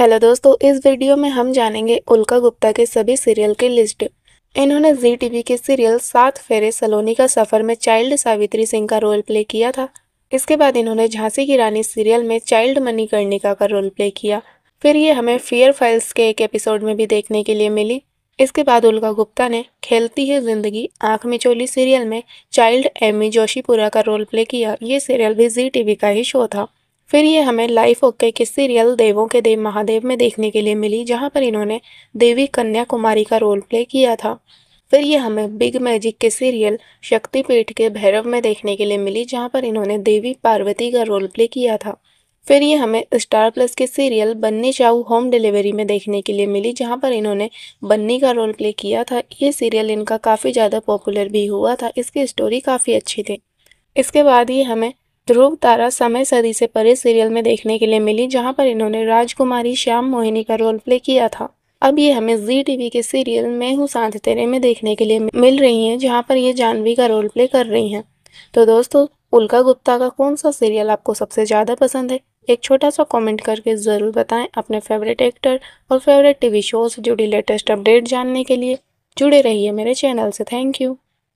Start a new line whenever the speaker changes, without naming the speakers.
hello दोस्तों इस video में हम जानेंगे उल्का गुप्ता के सभी सीरियल की लिस्ट इन्होंने जी टीवी के सीरियल सात फेरे सलोनी का सफ़र में चाइल्ड सावित्री सिंह का रोल प्ले किया था इसके बाद इन्होंने झांसी की रानी सीरियल में चाइल्ड मनी कर्णिका का रोल प्ले किया फिर ये हमें फेयर फाइल्स के एक एपिसोड में भी देखने के लिए मिली इसके बाद उल्का गुप्ता ने खेलती है जिंदगी आंख में चोली सीरियल में चाइल्ड एमी जोशीपुरा का रोल प्ले किया ये सीरियल भी जी टीवी का ही शो था फिर ये हमें लाइफ ओके के सीरियल देवों के देव महादेव में देखने के लिए मिली जहाँ पर इन्होंने देवी कन्या कुमारी का रोल प्ले किया था फिर ये हमें बिग मैजिक के सीरियल शक्तिपीठ के भैरव में देखने के लिए मिली जहाँ पर इन्होंने देवी पार्वती का रोल प्ले किया था फिर ये हमें स्टार प्लस के serial Bunny Chow home delivery में देखने के लिए मिली जहाँ पर इन्होंने बन्नी का रोल प्ले किया था ये सीरियल इनका काफ़ी ज़्यादा पॉपुलर भी हुआ था इसकी स्टोरी काफ़ी अच्छी थी इसके बाद ये हमें ध्रुव तारा समय सदी से परे सीरियल में देखने के लिए मिली जहां पर इन्होंने राजकुमारी श्याम मोहिनी का रोल प्ले किया था अब ये हमें जी टीवी के सीरियल मैं हूँ साथ तेरे में देखने के लिए मिल रही हैं जहाँ पर ये जानवी का रोल प्ले कर रही हैं तो दोस्तों उल्का गुप्ता का कौन सा सीरियल आपको सबसे ज़्यादा पसंद है एक छोटा सा कॉमेंट करके ज़रूर बताएं अपने फेवरेट एक्टर और फेवरेट टी शो से जुड़ी लेटेस्ट अपडेट जानने के लिए जुड़े रहिए मेरे चैनल से थैंक यू